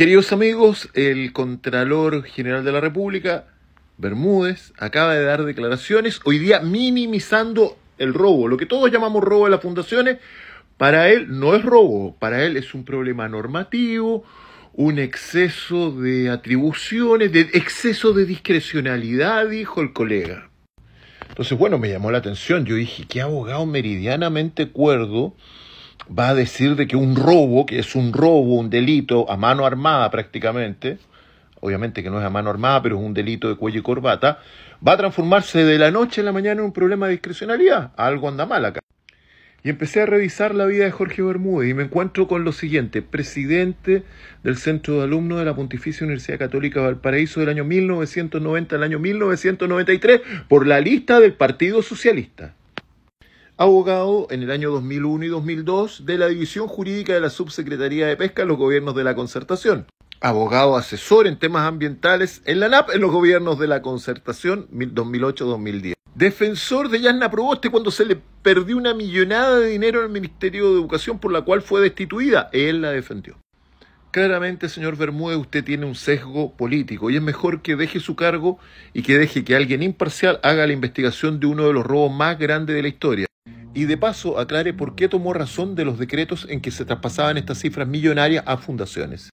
Queridos amigos, el Contralor General de la República, Bermúdez, acaba de dar declaraciones hoy día minimizando el robo, lo que todos llamamos robo de las fundaciones, para él no es robo, para él es un problema normativo, un exceso de atribuciones, de exceso de discrecionalidad, dijo el colega. Entonces, bueno, me llamó la atención, yo dije, qué abogado meridianamente cuerdo va a decir de que un robo, que es un robo, un delito a mano armada prácticamente, obviamente que no es a mano armada, pero es un delito de cuello y corbata, va a transformarse de la noche a la mañana en un problema de discrecionalidad. Algo anda mal acá. Y empecé a revisar la vida de Jorge Bermúdez y me encuentro con lo siguiente, presidente del Centro de Alumnos de la Pontificia Universidad Católica Valparaíso del año 1990 al año 1993 por la lista del Partido Socialista abogado en el año 2001 y 2002 de la División Jurídica de la Subsecretaría de Pesca en los gobiernos de la concertación. Abogado asesor en temas ambientales en la NAP en los gobiernos de la concertación 2008-2010. Defensor de Yasna Proboste cuando se le perdió una millonada de dinero al Ministerio de Educación por la cual fue destituida. Él la defendió. Claramente, señor Bermúdez, usted tiene un sesgo político y es mejor que deje su cargo y que deje que alguien imparcial haga la investigación de uno de los robos más grandes de la historia y de paso aclare por qué tomó razón de los decretos en que se traspasaban estas cifras millonarias a fundaciones.